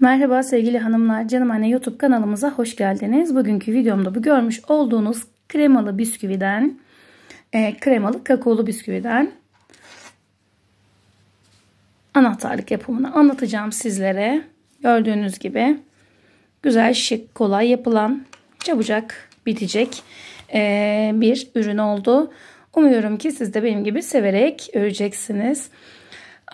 Merhaba sevgili hanımlar, Canım Anne YouTube kanalımıza hoş geldiniz. Bugünkü videomda bu görmüş olduğunuz kremalı bisküviden, e, kremalı kakaolu bisküviden anahtarlık yapımını anlatacağım sizlere. Gördüğünüz gibi güzel, şık, kolay yapılan, çabucak bitecek e, bir ürün oldu. Umuyorum ki siz de benim gibi severek öreceksiniz.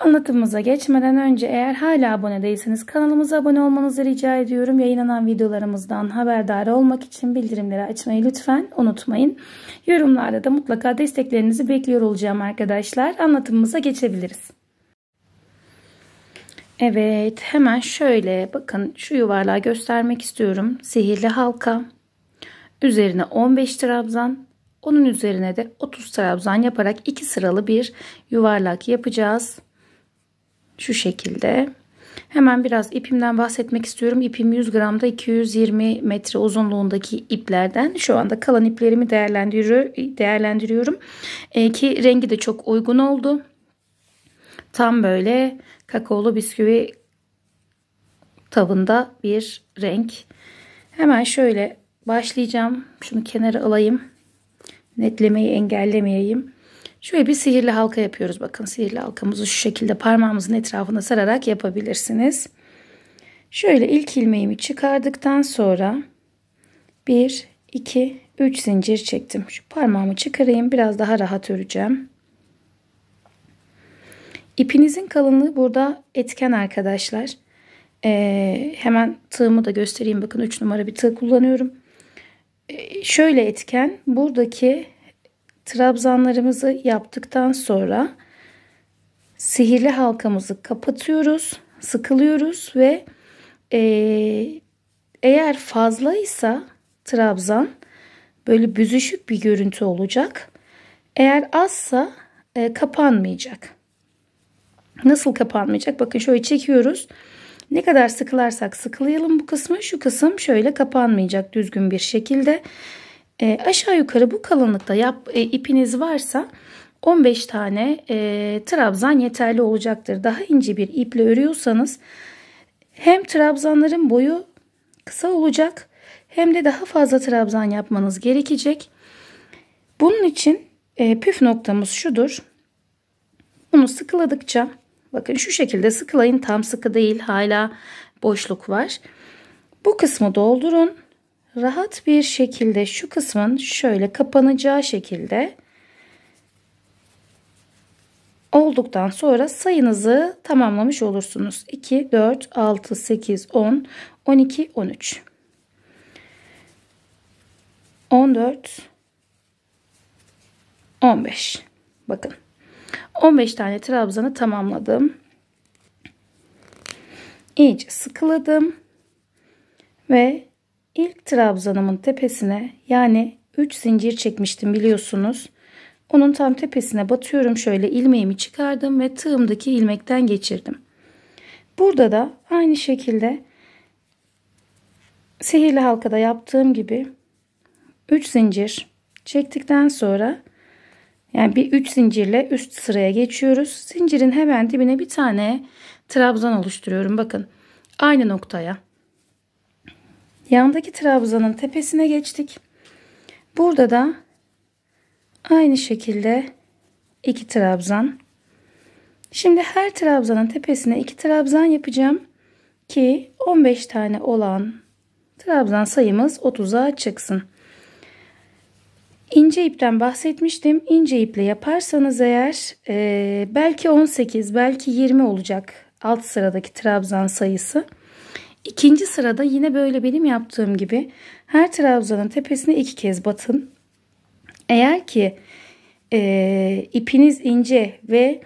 Anlatımımıza geçmeden önce eğer hala abone değilseniz kanalımıza abone olmanızı rica ediyorum. Yayınlanan videolarımızdan haberdar olmak için bildirimleri açmayı lütfen unutmayın. Yorumlarda da mutlaka desteklerinizi bekliyor olacağım arkadaşlar. Anlatımımıza geçebiliriz. Evet hemen şöyle bakın şu yuvarlağı göstermek istiyorum. Sihirli halka üzerine 15 trabzan onun üzerine de 30 trabzan yaparak iki sıralı bir yuvarlak yapacağız. Şu şekilde. Hemen biraz ipimden bahsetmek istiyorum. İpim 100 gramda 220 metre uzunluğundaki iplerden. Şu anda kalan iplerimi değerlendiriyorum. E, ki rengi de çok uygun oldu. Tam böyle kakaolu bisküvi tavında bir renk. Hemen şöyle başlayacağım. Şunu kenara alayım. Netlemeyi engellemeyeyim. Şöyle bir sihirli halka yapıyoruz. Bakın sihirli halkamızı şu şekilde parmağımızın etrafına sararak yapabilirsiniz. Şöyle ilk ilmeğimi çıkardıktan sonra 1, 2, 3 zincir çektim. Şu parmağımı çıkarayım. Biraz daha rahat öreceğim. İpinizin kalınlığı burada etken arkadaşlar. Ee, hemen tığımı da göstereyim. Bakın 3 numara bir tığ kullanıyorum. Ee, şöyle etken buradaki trabzanlarımızı yaptıktan sonra sihirli halkamızı kapatıyoruz, sıkılıyoruz ve e, eğer fazlaysa trabzan böyle büzüşük bir görüntü olacak. Eğer azsa e, kapanmayacak. Nasıl kapanmayacak? Bakın şöyle çekiyoruz. Ne kadar sıkılarsak sıkılayalım bu kısmı. Şu kısım şöyle kapanmayacak düzgün bir şekilde. E, aşağı yukarı bu kalınlıkta yap, e, ipiniz varsa 15 tane e, trabzan yeterli olacaktır. Daha ince bir iple örüyorsanız hem trabzanların boyu kısa olacak hem de daha fazla trabzan yapmanız gerekecek. Bunun için e, püf noktamız şudur. Bunu sıkıladıkça bakın şu şekilde sıkılayın tam sıkı değil hala boşluk var. Bu kısmı doldurun rahat bir şekilde şu kısmın şöyle kapanacağı şekilde olduktan sonra sayınızı tamamlamış olursunuz. 2, 4, 6, 8, 10, 12, 13, 14, 15. Bakın 15 tane trabzanı tamamladım. İyice sıkıladım ve İlk trabzanımın tepesine yani 3 zincir çekmiştim biliyorsunuz. Onun tam tepesine batıyorum şöyle ilmeğimi çıkardım ve tığımdaki ilmekten geçirdim. Burada da aynı şekilde sihirli halkada yaptığım gibi 3 zincir çektikten sonra yani bir 3 zincirle üst sıraya geçiyoruz. Zincirin hemen dibine bir tane trabzan oluşturuyorum. Bakın aynı noktaya. Yandaki trabzanın tepesine geçtik. Burada da aynı şekilde iki trabzan. Şimdi her trabzanın tepesine iki trabzan yapacağım ki 15 tane olan trabzan sayımız 30'a çıksın. İnce ipten bahsetmiştim. İnce iple yaparsanız eğer e, belki 18 belki 20 olacak alt sıradaki trabzan sayısı. İkinci sırada yine böyle benim yaptığım gibi her trabzanın tepesine iki kez batın. Eğer ki e, ipiniz ince ve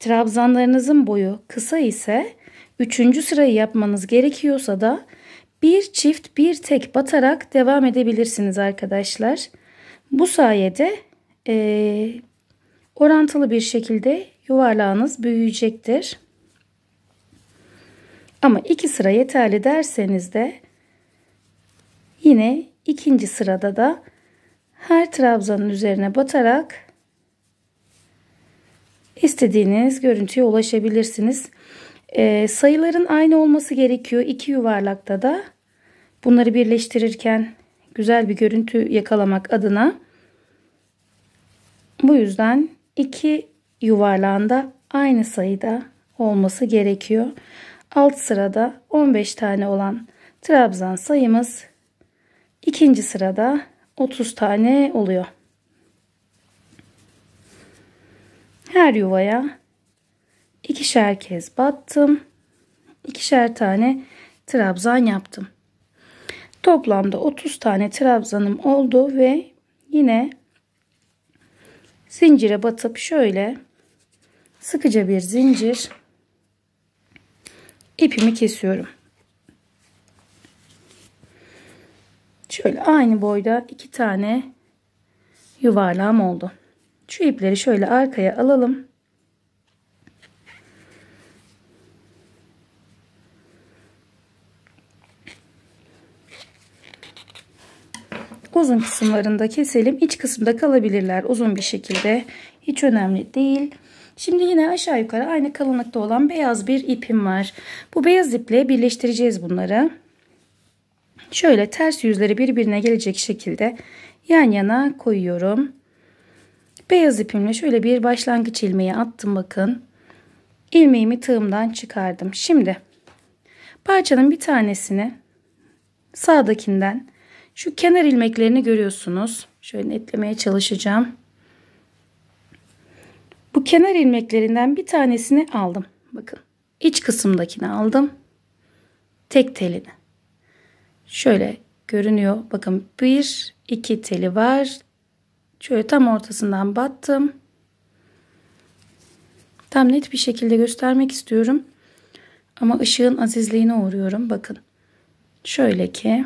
trabzanlarınızın boyu kısa ise üçüncü sırayı yapmanız gerekiyorsa da bir çift bir tek batarak devam edebilirsiniz arkadaşlar. Bu sayede e, orantılı bir şekilde yuvarlağınız büyüyecektir. Ama iki sıra yeterli derseniz de yine ikinci sırada da her trabzanın üzerine batarak istediğiniz görüntüye ulaşabilirsiniz. Ee, sayıların aynı olması gerekiyor. iki yuvarlakta da bunları birleştirirken güzel bir görüntü yakalamak adına bu yüzden iki yuvarlağında aynı sayıda olması gerekiyor alt sırada 15 tane olan trabzan sayımız ikinci sırada 30 tane oluyor. Her yuvaya ikişer kez battım. ikişer tane trabzan yaptım. Toplamda 30 tane trabzanım oldu ve yine zincire batıp şöyle sıkıca bir zincir ipimi kesiyorum. Şöyle aynı boyda iki tane yuvarlağım oldu. Şu ipleri şöyle arkaya alalım. Uzun kısımlarında keselim. İç kısımda kalabilirler uzun bir şekilde. Hiç önemli değil. Şimdi yine aşağı yukarı aynı kalınlıkta olan beyaz bir ipim var. Bu beyaz iple birleştireceğiz bunları. Şöyle ters yüzleri birbirine gelecek şekilde yan yana koyuyorum. Beyaz ipimle şöyle bir başlangıç ilmeği attım bakın. İlmeğimi tığımdan çıkardım. Şimdi parçanın bir tanesini sağdakinden şu kenar ilmeklerini görüyorsunuz. Şöyle netlemeye çalışacağım. Bu kenar ilmeklerinden bir tanesini aldım. Bakın iç kısımdakini aldım. Tek telini. Şöyle görünüyor. Bakın bir iki teli var. Şöyle tam ortasından battım. Tam net bir şekilde göstermek istiyorum. Ama ışığın azizliğine uğruyorum. Bakın. Şöyle ki.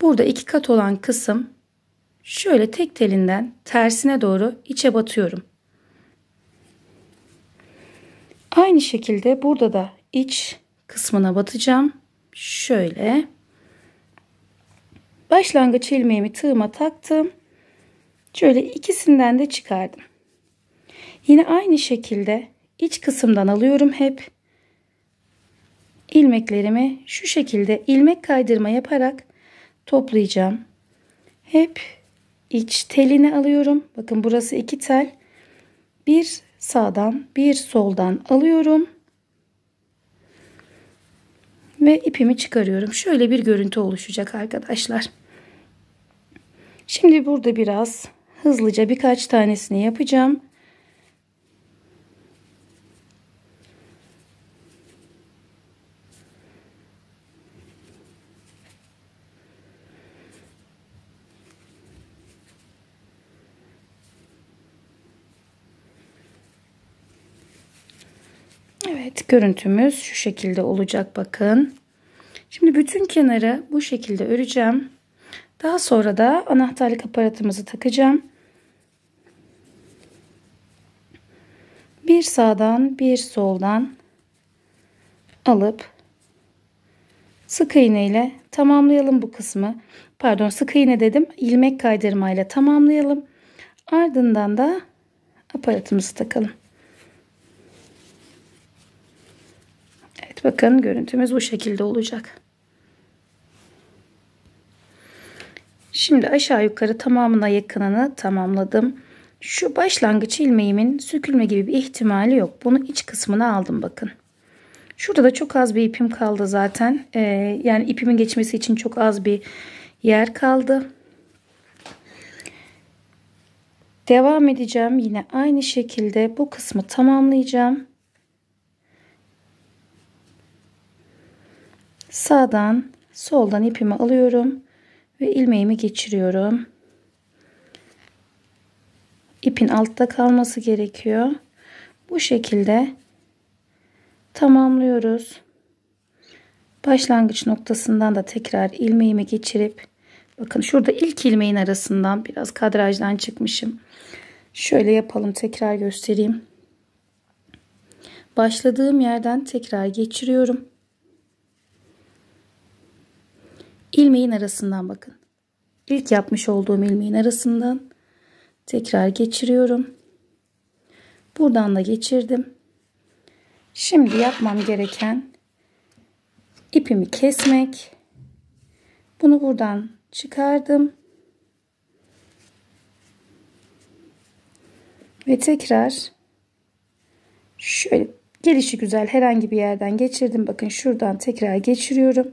Burada iki kat olan kısım şöyle tek telinden tersine doğru içe batıyorum. Aynı şekilde burada da iç kısmına batacağım. Şöyle. Başlangıç ilmeğimi tığıma taktım. Şöyle ikisinden de çıkardım. Yine aynı şekilde iç kısımdan alıyorum hep. İlmeklerimi şu şekilde ilmek kaydırma yaparak toplayacağım. Hep iç telini alıyorum. Bakın burası iki tel. Bir sağdan bir soldan alıyorum. Ve ipimi çıkarıyorum. Şöyle bir görüntü oluşacak arkadaşlar. Şimdi burada biraz hızlıca birkaç tanesini yapacağım. Evet görüntümüz şu şekilde olacak bakın. Şimdi bütün kenarı bu şekilde öreceğim. Daha sonra da anahtarlık aparatımızı takacağım. Bir sağdan bir soldan alıp sık iğne ile tamamlayalım bu kısmı. Pardon sık iğne dedim. ilmek kaydırma ile tamamlayalım. Ardından da aparatımızı takalım. Evet bakın görüntümüz bu şekilde olacak. Şimdi aşağı yukarı tamamına yakınını tamamladım. Şu başlangıç ilmeğimin sökülme gibi bir ihtimali yok. Bunu iç kısmına aldım bakın. Şurada da çok az bir ipim kaldı zaten. Ee, yani ipimin geçmesi için çok az bir yer kaldı. Devam edeceğim. Yine aynı şekilde bu kısmı tamamlayacağım. Sağdan soldan ipimi alıyorum ve ilmeğimi geçiriyorum. İpin altta kalması gerekiyor. Bu şekilde tamamlıyoruz. Başlangıç noktasından da tekrar ilmeğimi geçirip bakın şurada ilk ilmeğin arasından biraz kadrajdan çıkmışım. Şöyle yapalım tekrar göstereyim. Başladığım yerden tekrar geçiriyorum. ilmeğin arasından bakın. İlk yapmış olduğum ilmeğin arasından tekrar geçiriyorum. Buradan da geçirdim. Şimdi yapmam gereken ipimi kesmek. Bunu buradan çıkardım. Ve tekrar şöyle gelişi güzel herhangi bir yerden geçirdim. Bakın şuradan tekrar geçiriyorum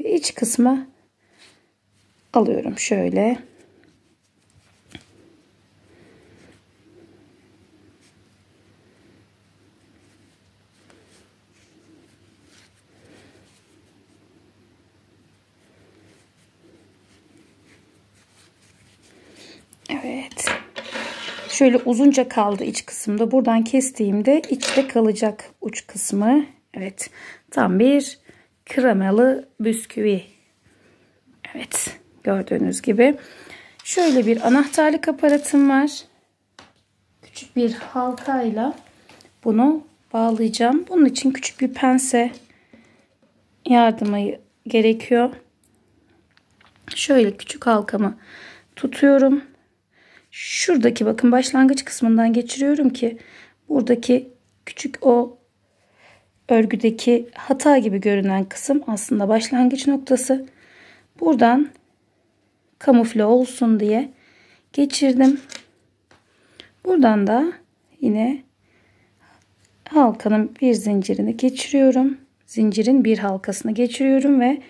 ve iç kısma alıyorum şöyle. Evet. Şöyle uzunca kaldı iç kısımda. Buradan kestiğimde içte kalacak uç kısmı. Evet. Tam bir kremalı bisküvi. Evet gördüğünüz gibi. Şöyle bir anahtarlık aparatım var. Küçük bir halkayla bunu bağlayacağım. Bunun için küçük bir pense yardımı gerekiyor. Şöyle küçük halkamı tutuyorum. Şuradaki bakın başlangıç kısmından geçiriyorum ki buradaki küçük o örgüdeki hata gibi görünen kısım aslında başlangıç noktası. Buradan kamufle olsun diye geçirdim. Buradan da yine halkanın bir zincirini geçiriyorum. Zincirin bir halkasını geçiriyorum ve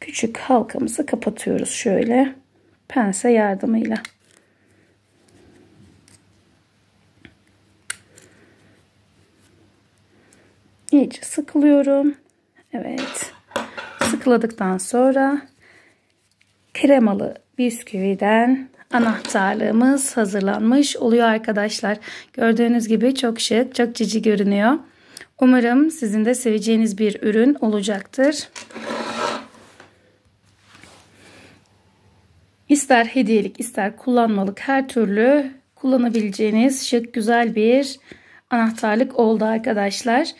küçük halkamızı kapatıyoruz şöyle pense yardımıyla. iyice sıkılıyorum. Evet. Sıkıladıktan sonra kremalı bisküviden anahtarlığımız hazırlanmış oluyor arkadaşlar. Gördüğünüz gibi çok şık, çok cici görünüyor. Umarım sizin de seveceğiniz bir ürün olacaktır. İster hediyelik ister kullanmalık her türlü kullanabileceğiniz şık güzel bir anahtarlık oldu arkadaşlar.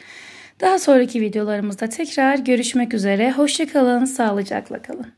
Daha sonraki videolarımızda tekrar görüşmek üzere. Hoşçakalın, sağlıcakla kalın.